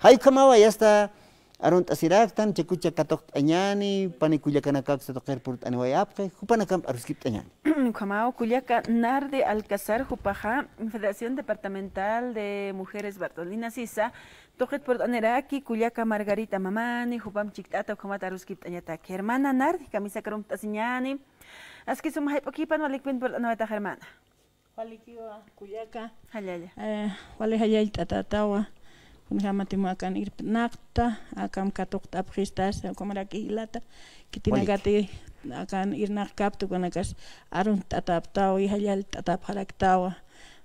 Hay Haykamawa yasta arunta siraktan chekucha katok añani pani se kaksa toker purt aniway apke aruskip añani Kamao Culiaca Narde Alcazar Jupaja Federación Departamental de Mujeres Bartolina Sisa Tojet por Aneraki, Culiaca Margarita Mamani, Jupam Chiktata, Jumata Aruskip anyata, Hermana Nardi, Camisa Karum Tasiñani, Askisum Hypokipan, hermana. por Anueta allá. Walikiwa, Culiaca. Halaya. Eh, wale Hayay Tatatawa kumramatima akan como akam que tiene kumraki acá kitinakati akan con kaptukunakas arun tataptawa ihallal tatapharaktawa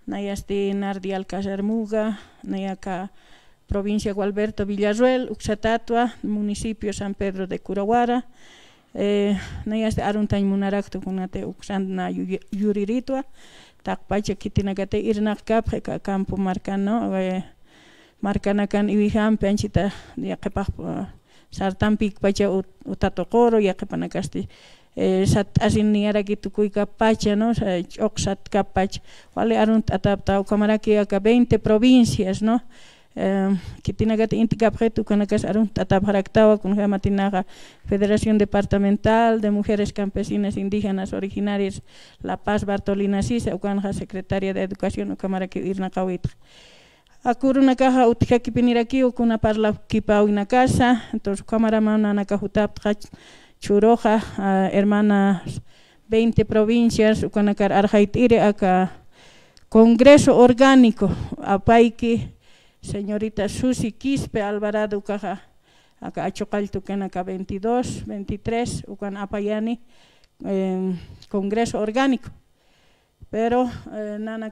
nayasti nardi alcasarmuga nayaka provincia Gualberto Villarruel Uxatatua municipio San Pedro de Curaguara eh, nayasti arun tañmunaraqtukunata Uxandna yuriritua taqpacha kitinakati irnaq kapqa campo marcano eh, ibiham kan ya que Sartan Sartampic, pacha utatuquru yaqipanakasti eh, sat asinniaraki kapacha no Sat kapach vale arun aka 20 provincias no eh, kitinakati inti kapqe que arun con federación departamental de mujeres campesinas indígenas originarias la paz bartolina sisa ukanja secretaria de educación irna irnaqawitqa Akuru kaja utkaki piniraki ukuna parla kipa una casa, entonces camaraman anakahutapka churoja, hermanas 20 provincias, ukanakar arjaitire acá Congreso Orgánico, apaiki, señorita Susi Quispe Alvarado ukaja, acá achocaltu 22, 23, ukan apayani, em, Congreso Orgánico. Pero eh, nana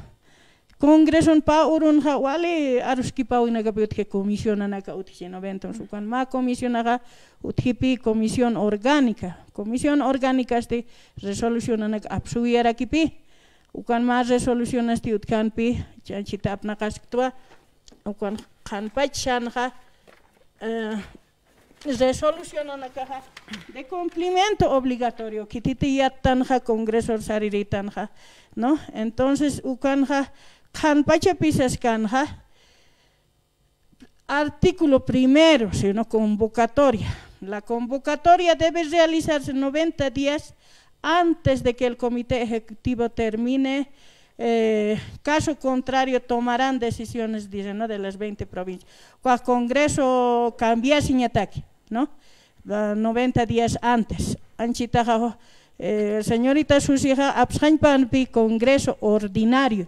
Congreso pa urun ha wale aruski pa wina comisión anaka utke noventon mm. sukan ma comisión aga uthipi comisión orgánica. Comisión orgánica este resolución anak absuyera kipi. Ukan más resolución este utkan pi chanchita apnakas ktua. Ukan kan pachan ha eh, resolución anaka ha de cumplimiento obligatorio kititi yatan congreso sariritanja, ¿No? Entonces, ukanja canja artículo primero, sino convocatoria. La convocatoria debe realizarse 90 días antes de que el comité ejecutivo termine. Eh, caso contrario, tomarán decisiones, dicen, de las 20 provincias. el Congreso cambia sin ataque, ¿no? 90 días antes. Señorita eh, señorita Susija, Congreso ordinario.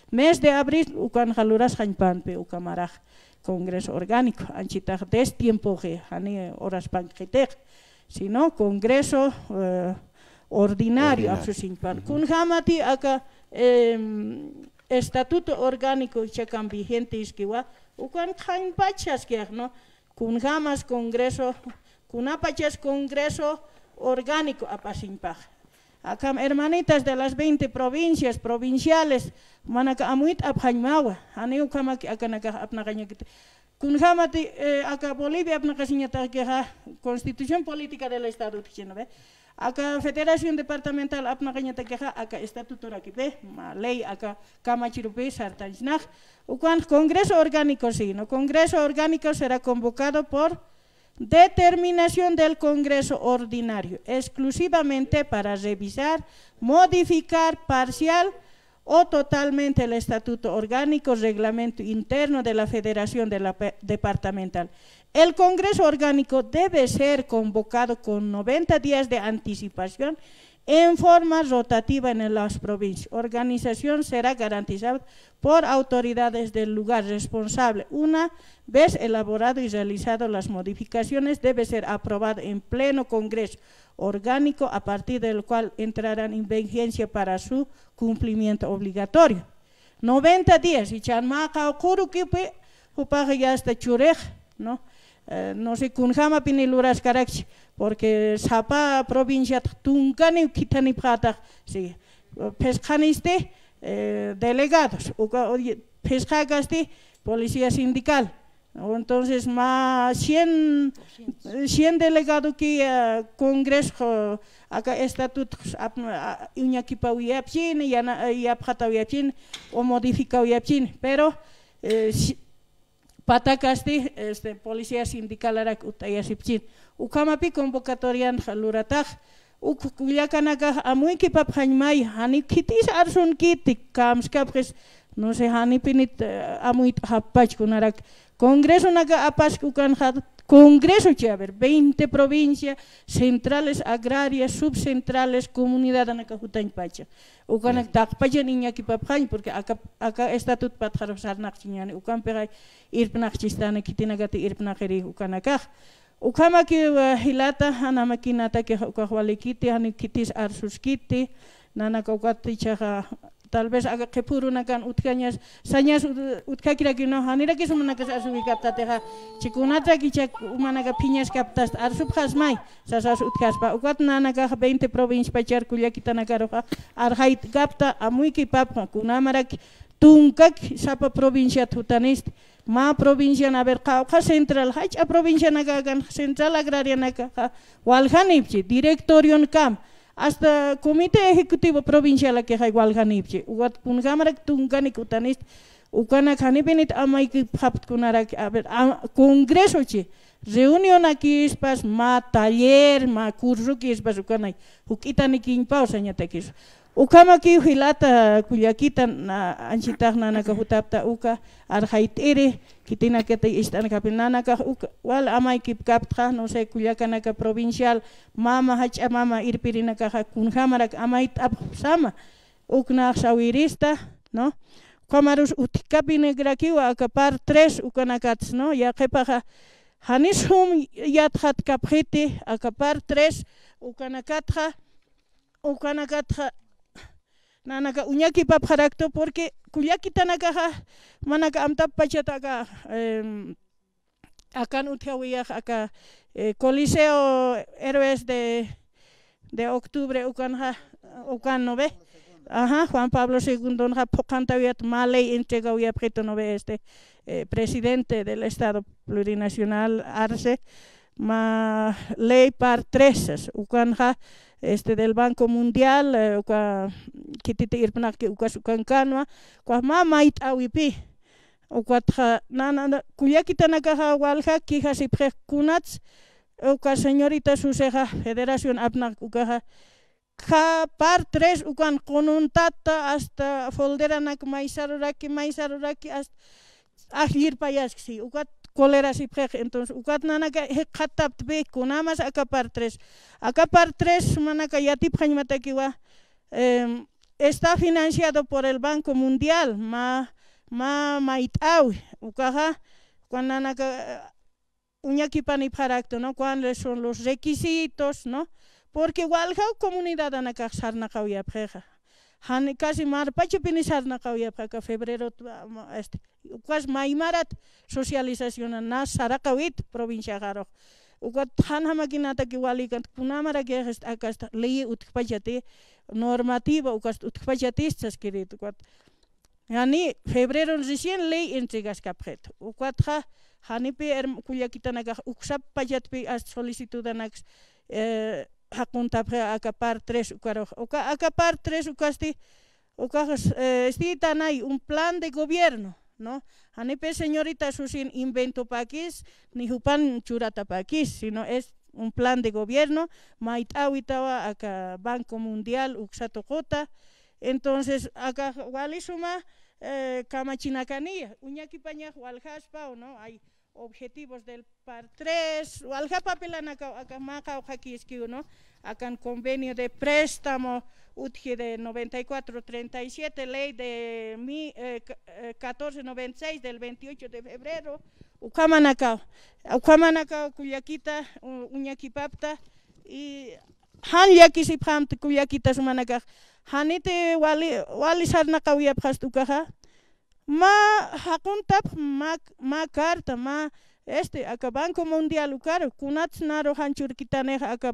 Mes de abril, ukan jaluras jañpanpe, ukamaraj congreso orgánico, anchita des tiempo que jane horas panjetej, sino congreso eh, ordinario, ordinario. Kun jamati acá eh, em, estatuto orgánico checan vigente que va, ukan jañpachas que no, kun jamas congreso, kunapachas congreso orgánico apasinpaj. Acá hermanitas de las 20 provincias, provinciales, manaka amuit abhanmawa, aniu kama ki akanaka apnakanyakita. Kunjamati eh, acá Bolivia apnakasiñata queja constitución política del Estado tichino, ¿ve? Federación Departamental apnakanyata queja acá estatuto rakipe, ma ley acá kamachirupe sartansnaj. Ucuan Congreso Orgánico, sí, ¿no? Congreso Orgánico será convocado por Determinación del Congreso Ordinario, exclusivamente para revisar, modificar parcial o totalmente el Estatuto Orgánico, Reglamento Interno de la Federación de la Departamental. El Congreso Orgánico debe ser convocado con 90 días de anticipación en forma rotativa en las provincias. Organización será garantizada por autoridades del lugar responsable. Una vez elaborado y realizado las modificaciones, debe ser aprobado en pleno Congreso orgánico, a partir del cual entrarán en vigencia para su cumplimiento obligatorio. 90 días, y o ya hasta churej, ¿no? Eh, no sé, kunjama piniluras carach, porque sapa provincia tuncani kitani pata, sí, pescaniste este eh, delegados, este policía sindical. Entonces, más 100, 100 delegados que uh, Congreso, acá estatutos, uñaquipa uyapchin, y ya y o modifica pero Patakasti ez polizia sindikalarak utaia zipzit. Ukamapi konbokatorian jaluratak, uk gulakanaka amuikipap jainmai, hanikitiz arzunkitik, kamskap ez, no se hanipinit eh, amuit hapatskunarak. Kongresunaka apaskukan Congreso, que haber 20 provincias, centrales agrarias, subcentrales, comunidad anacajután pacha. Ukan tak pacha niña ki porque acá, acá estatut patjaro sarnak chiñani, ukan pegay irpnak chistana kitinagati irpnakeri ukanakaj. que ki eh, hilata, anama kinata ki anikitis arsuskiti, nanakaukat chaja tal vez qhipurunakan utkañas sañas utkakiraqino haniraqis umanakas asuwi kaptateqa chikunata kichak umanaqa phiñas kaptas arsuphas may sasas utkaspa ukwatnanakaq 20 provinciapacharku llakitanakarqa arhayt kapta amuyki papqa kunamaraqi tunkac sapa provincia tutaniste ma provincia na ver qawqa central hach a provincia naga gan central agraria naga walhanipchi directorion kam hasta Komite ejecutivo provincial que hay igual ganipche ugat pun gamarak tunganik utanis ukana khanipenit amai ki a ver congreso che reunión aquí ma taller ma curso que es para ukana Ukama ki hilata kullakita anchitaqna ta uka arhait'iri kitina ketay istana kapinana ka uka wal kip kaptqa no sé kullakana ka provincial mama hacha mama irpirina ka kunhamara amayt apsama ukna sawirista no kamarus utikapi kiwa aka par 3 ukanakats no ya kepaha hanishum yathat kapjiti aka par 3 ukanakatqa ukanakatqa nanaka uñaki pa porque tanaka caja manaka amta pachata ka em, eh, akan acá aka coliseo héroes de, de octubre ukanja ukan ve Ajá, Juan Pablo II, ja, pocantaviat maley entregaviat nove este eh, presidente del Estado plurinacional Arce, ma ley par tresas, ukanja, este del Banco Mundial qua eh, kitite irpna ke kanua, kan kanwa qua mama it awipi kitana walha ki hasi kunats uka señorita suseja federación apna qua ka par tres ukan konuntata hasta folderanak maisaruraki maisaruraki hasta ahir payasksi ukat y pej entonces ukatnanaka hik qhatapti pejku nada más aka par tres aka par tres manaka que eh, em, está financiado por el banco mundial ma ma cuando mait'awi ukaja y eh, paracto, no cuáles son los requisitos no porque igual walhau comunidad anakaj preja. хан каси мар пачи пини сарнакавия пака фебреро эст уквас маймарат социализациона на саракавит провинция гаро უკვე თან ამაგინატა კიвали კან პუნამარა გეხეს აკას ლეი უთქფაჯატი ნორმატივა უკვე უთქფაჯატი წესკირი უკვე ანი ფებრუარის ისინ ლეი ინტეგას კაფრეთ უკვე ხა ხანიპი ერ კულიაკიტანა უკშა პაჯატი ასოლისიტუდანაქს a acapar tres o acapar tres o eh, un plan de gobierno, ¿no? Anipe señorita susin invento paquis, ni jupan churata paquis, sino es un plan de gobierno, maitawitawa acá Banco Mundial, cota entonces acá walisuma, eh, kamachinakani, uñaki pañaj, walhaspa, ¿no? Hay, objetivos del par 3, o alga que uno, acá en convenio de préstamo UTGI de 94-37, ley de 1496 eh, eh, del 28 de febrero, ukamanacao, ukamanacao cuyaquita, uñaquipapta, y han yaquisipamt cuyaquita sumanacaj, hanite wali, wali sarnacao yapjas tucaja, Ma, hakuntap, ma, ma karta, ma, este, aka, Banko Mundialu karo, kunatsnaro hanchurkitane jantxurkitaneak, aka,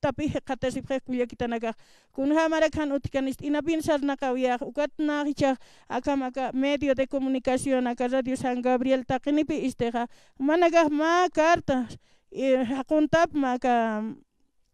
Tapi kita naga, kan utikan tapija qatashipaj kullakitanakaq wia ukat na hicha ukatnaqichaq maka medio de comunicación aka radio san gabriel pi mana gah ma carta eh, haquntap maka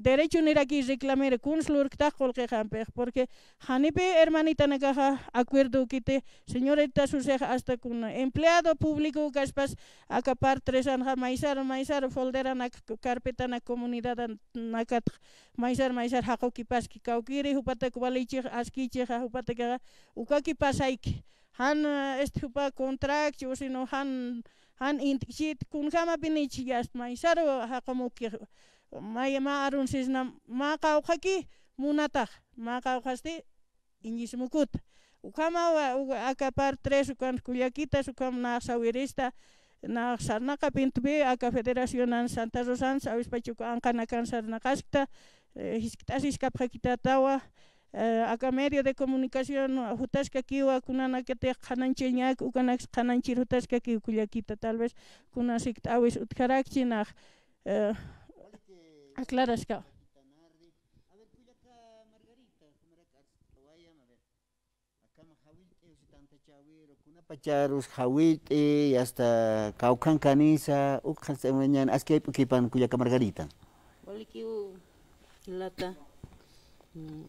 derecho ni aquí reclamar consular que colque jampeg porque hanipe hermanita nagaja acuerdo que te señorita susej hasta con empleado público gaspas acapar tres anja maizar maizar folder na carpeta na comunidad nakat maizar maizar hako kipas cauquiri kaukiri hupata asquiche askichi que ka ukaki pasaik han eh, este hupa contract o sino han han intikit kun kama pinich yast maizar hakamukir maiema arun zizna, ma kau munatak, munata ma kau mukut. ingi ukama uka par tres ukan kuliah ukam na sawirista na be, kapintbe aka federasian Santa Rosan sawis pacu angka sarna kasta hiskita eh, sis kapra eh, aka medio de komunikazioan, na hutas kaki wa kunana kete kanan cilnya ukan kanan cilhutas kaki kuliah Aclarashka. Ah, Pacharus hawiti hasta caucan canisa ucas mañana es que equipan cuya margarita. Olikiu lata mm,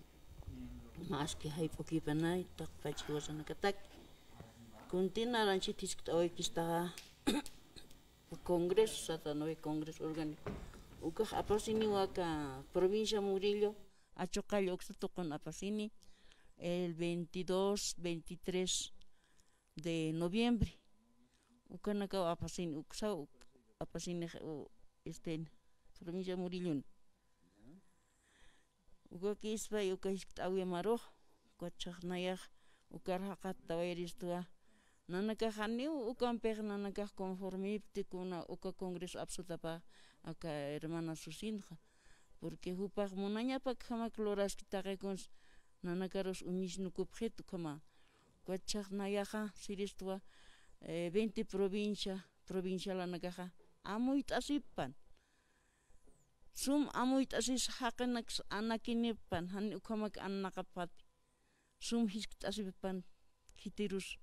más que hay poquipan hay tak pachigos en katak. Kuntina ranchitis hoy que está congreso satanoy congreso orgánico. Uca apasini waka provincia Murillo, oxato con apasini, el 22, 23 de noviembre. Ukanaka apasini, uksau apasini, este, provincia Murillo. Ukakispa, ukakistawia maroj, kuacharnayaj, ukarjakat tawairistua, nanakah aniu nanaka nanakah conformiptikuna uka congreso pa aka hermana susinja porque hupak munañapak hamak luraskitaqaykunsi nanakaros uñishnukupijitu kama kuachaqnayaqa sirishtuwa eh, 20 provincia provincia provincialanakaqa amuy t'asipan sum amuy t'asis haqinakas anakinipan han ukamak annaqapapi sum hisk't'asipipan Kitirus.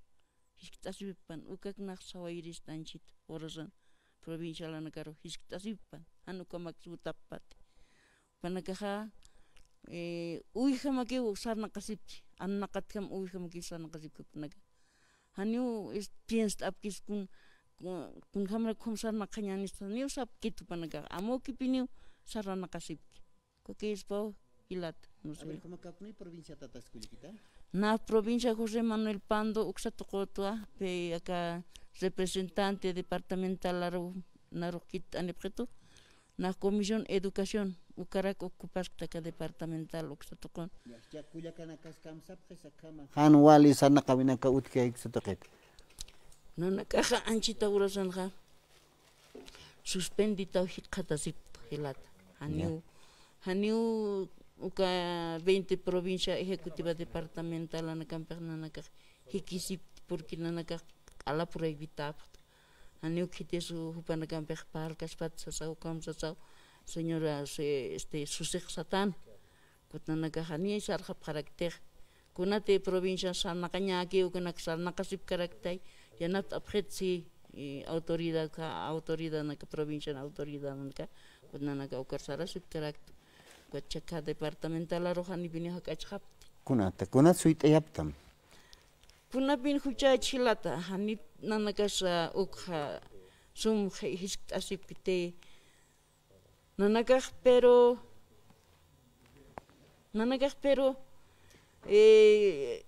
Hizkitasipan ukaknaqsawa irishtanchita orasan provincialana karo hizkitasipan hanukamak sutapati panakaja eh, uija makiwa sarnaqasipchi annaqatkam uija makiwa sarnaqasipka panaka haniu piensta apkiskun kun hamra kum sarnaqañanista sap sapkitu panaka amokipi sar sarranaqasipki kokispawa hilata no sé. A ver, ¿cómo provincia tatas culiquita? la provincia José Manuel Pando, Uxatocotua, de acá representante departamental Aro, Naroquit, na Comisión Educación, Ucarac acá departamental Uxatocon. Han wali sana kabinaka No na caja anchita urosanja. Suspendita hilata. uka 20 provincia ejecutiva departamental nana kah, hikisip porque nanakak ala prohibitapta aniu kitesu sa sa sasau kam sa señora se este susek satan kutnanakak ani sarjap karakter kunate provincia sarnakañaki karakter, ya karaktai yanat si, autoridad ka autoridad naka provincia autoridad ukar kutnanaka ukarsarasip karakter Pachacuachaca departamental arujanipin haq'achqapti kunata kuna suyt'ayaptam kunapin huchachilata hanit nana kasha ukha sum hisk't'asipkite nanakaq pero nanakaq pero eh,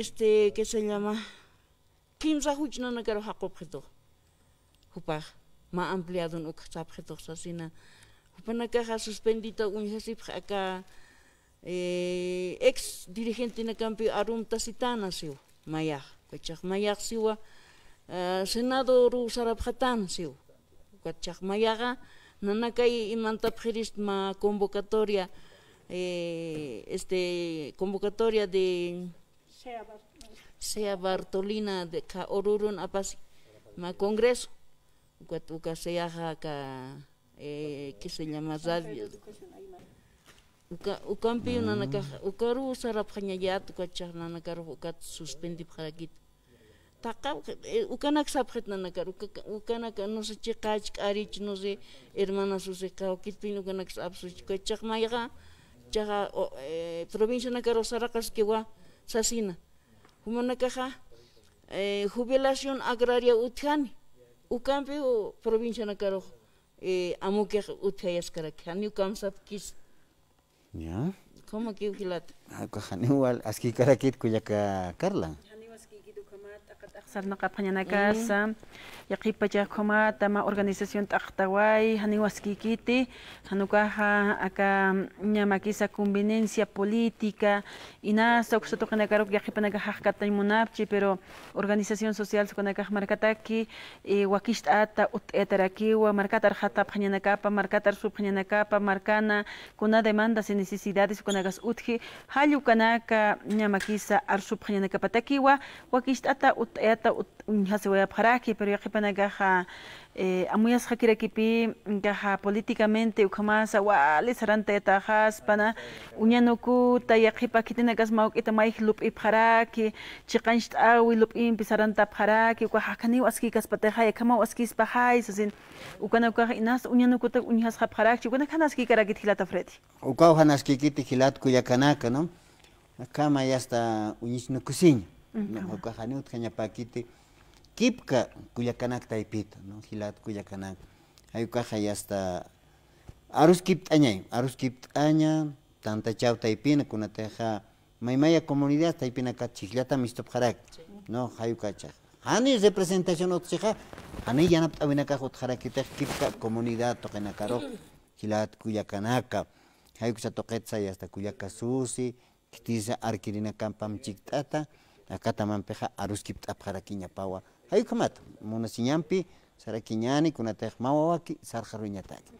este que se llama kimsa huch nanakaro haqupqituq hupaq ma ampliado no que está objeto asesina una caja suspendida un ejército acá eh, ex dirigente en el campo arum Tacitana, siu mayaj cuachaj mayaj siwa eh, senador ru siu cuachaj mayaga nanakay imanta ma convocatoria eh, este convocatoria de sea Bartolina de Orurun Apasi, ma congreso ukasea ka eh, é, que se llama radio O ukampi nana ka o sarap khanya ya tu ka o na karu ah. ukat suspendi khakit taqa ukana sapkhet nana o ukana que não se chiqach arich não se hermana su se ka kitpin ukana sapsu ka chaqmayga chaga provincia na karu o kiwa eh, sasina humana kaja eh, jubilação agrária uthani o o o campo província na caro a ukampi provincianakaroj eh, amukiaj utfiayaskaraj janiukamsapkis ya como que o o as que akuaj janiu askikarajkitku yaka carla que phañanakasa yaqipachakhuma tama organización han hanin waskiykiti Hanukaha, aka ñamakisa convenencia política inasa uksatuqinakaruk yaqipanakajaqkatay munapchi pero organización social suqanakaj markataki eh, wakixt'ata ut'etarakiwa markata arjata phañanakapa markata arsu phañanakapa markana kuna demandas y necesidades suqanakas utji Hayu kanaka ñamakisa arsu phañanakapakiwa ata ut'eta ta unhasewaya pharaqi pero yaqipana kaja eh, amuyas hakirakipi kaja políticamente ukhamasa wali saranta yatajaspana uñanukuta yaqipa kitina kasma uk'ita mayq lup'i pharaqi chiqanchit awi lup'inpi saranta pharaqi ukaja kaniw aski kaspateja yakhamaw askispa jaisasin ukana ukaja inas uñanukuta uñhasqa pharaqchi ukana hanaskikarakit hilata fredi ukaw hanaskikiti hilatku yakanaka no kama yasta uñichnukusiña ñawakajaniwan kañapakiti kipka kuyakanaka taypita no hilat hilata kuyakanaka ayukaja yasta arus kipt'añay arus kipt'aña tantachaw taypina kunataqa maymaya comunidad taypina kachikllata mistupqarak no hayukachaj ani representación utziqa ani yanapt'awinakaj utqarakitaq kipka comunidad toqinakaroj mm-hmm. hilat kuyakanaka haykusa toqetsa yasta kuyaka susi kitisa arkirinakampamchikt'ata Acatamanpeja aruskipta apjarakiña pawa. Hayukamata, munasiñampi, sarakiñani, kunataj mawawaki, sarjaruñataki.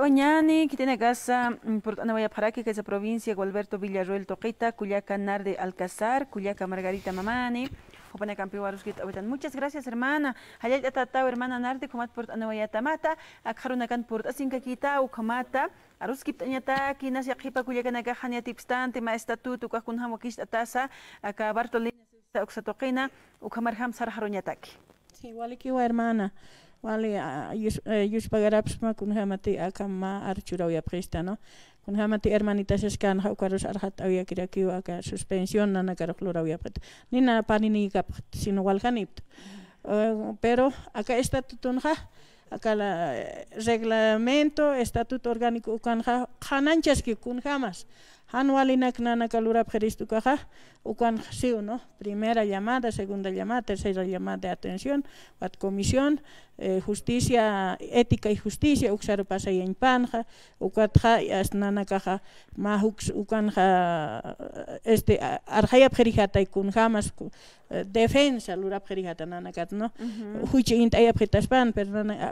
Oñani, casa en mm, Puerto Anahuayaparaque, que es la provincia, Gualberto Villarroel Toquita, Cuyaca Narde Alcazar, Culiacan, Margarita Mamani, Jopana Campiwaruskit Obetan. Muchas gracias, hermana. Hayat Atatao, hermana Narde, Comat Puerto Anahuayatamata, Akharunakan Puerto Asincaquita, Ucamata. Arus kiptañata kinas yaqipa kuyakanaka haniyatipstante ma estatuto kuajkunham wakisht'atasa aka Bartolina Oxatoqina ukamarham sarharuñataki. Sí, walikiwa hermana. Wali ah, yushpagarapis eh, ma kunhamati aka ma presta, ¿no? kunhamati hermanitas eskanha ukarus arhat awiyakirakiwa aka suspensión nanakarujlurawiyapata. Nina paninikapaj sino walhanipto. Eh, pero aka estatutunja cada eh, reglamento estatuto orgánico ukanja nana kunjamas kalura kalurapqheristu ukan si no primera llamada segunda llamada tercera llamada de atención wat comisión eh, justicia ética y justicia nana kaja asnanakaja mahuks ja, este kun eh, defensa lurapqherijatananakat no uh -huh. huchi intayapqhitaspan pero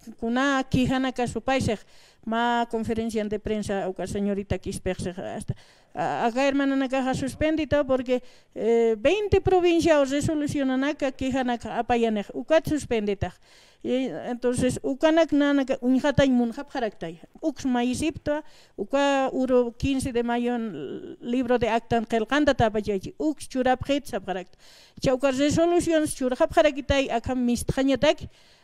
que kijana kasupayshaq ma conferencia de prensa uka señorita quispejsej eh, hasta acá hermana caja suspendido porque eh, 20 provincias resolucionanaka quijana apayanek ukat suspendita y entonces ukanak nanaka unjatay munjapjaraktay uk maisipta uka uro 15 de mayo libro de actan qelqanta tapayachi uk churapjetsapjarakta chawka resoluciones churajapjarakitay akam mistqañataki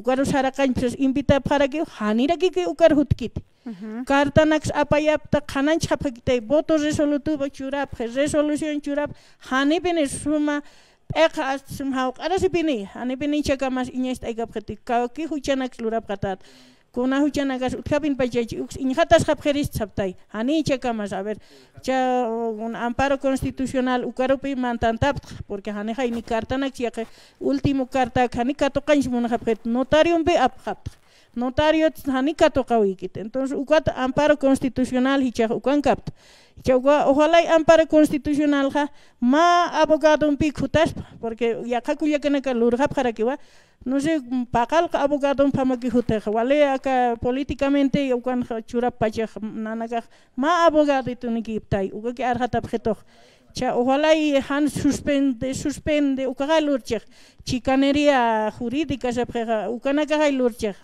უკარო შარაკანჩეს ინვიტა ფარაგი ხანირაგი კი უკარ ჰუთკით კარტანაქს აპაიაპ და ხანან ჩაფეკტე ბოტო რეზოლუტუბა ჩურა პრეზოლუციონ ჩურა ხანიბინე შუმა ეხას შუმა უკარასი ბინი ხანიბინე ჩაგამას ინესტაი გაფხეთი კაკი ხუჩანაქს ლურაფ გადაათ kunahuchanakas japinpa chaychi injatas japqerista saptay anicha kamas a ver cha un amparo constitucional ukarupi mantantaptqa porque hanejayni cartanax yaqa último carta hani katuqanchis muna notario notariumpi apqaptqa notario hani tokawikit entonces ukata amparo constitucional hichaq ukankapta chagua ojalá y amparo constitucional ja ma abogadumpi kutaspa porque yaqa para que va. no sé, pakalka abogadon pamakijutaj waleaka políticamente ukanja churapachaj nanakaj ma abogaditunikiptaj ukaki arjatap jetoj cha ojalá y han suspende suspende ukaga lurchaj chicanería jurídica se prega ukanakaga lurchaj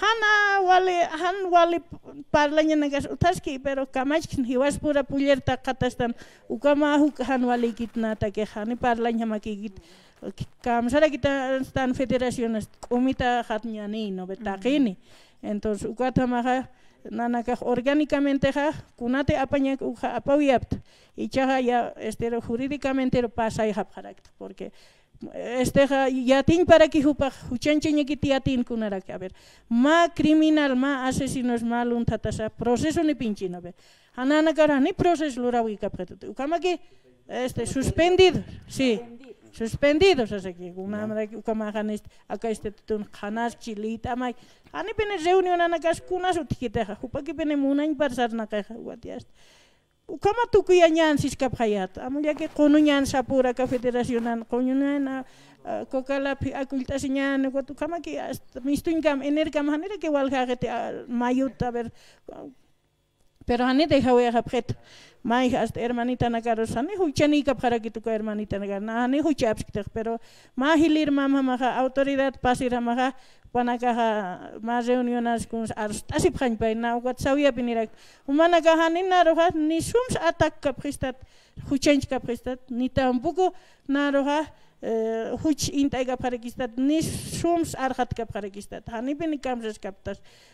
hana wale han wale parlaña nagas utaski pero kamachkin hiwas pura pullerta katastan ukama han wale kitnata ke hani parlaña makigit kamsala kita están federaciones umita hatñani no entonces ukatamaja que, orgánicamente ha, kunate uja ya estero jurídicamente lo pasa y porque este ya para que hupa huchanchiñiki yatin kunaraki a ver ma criminal ma asesinos ma luntatasa proceso ni pinchino ni proceso este suspendido sí suspendidos así que una madre que como hagan este acá este tun un chilita mai ani pene reunión ana que es kuna que tiquete ja que pene muna imparsar na caja guatias u kama que ya no han sido capaces? Amo ya que con un ya en Sapura, que federación, con un ya en Cocala, a Cultas, ya en Cuatro, ¿cómo que ya? Me estoy ah, que Mayuta, a ver, pero ani deja voy a hapret mai hast hermanita na caros ani huchani ka phara kitu ka hermanita na gana ani hucha apsikta pero ma hilir mama ma ha autoridad pasira ma ha pana ka ha ma reunion as kun ars tasi phan pai na ugat sawia binira umana ka ha nin na ro ha ni sums atak ka phistat huchan ka phistat ni tam buku na ro ha huch intai ka phara kistat ni sums ar khat ka phara kistat ani bin kamres kaptas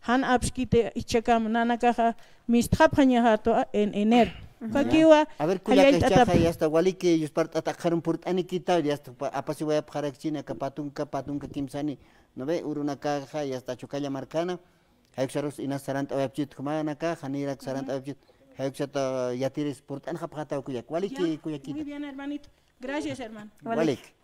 han apskite ichakam nanakaja misthapañajato en enero kakiwa a ver kula kachaja yasta waliki yusparta atajaron purtani kita yasta apasiwaya pharakchina kapatunka patunka kimsani no ve uruna yasta chukalla marcana hayksarus inasaranta webchit kumana kaja nirak saranta webchit hayksata yatiris o hapjata kuyak waliki kuyakita muy bien hermanito gracias hermano Wali.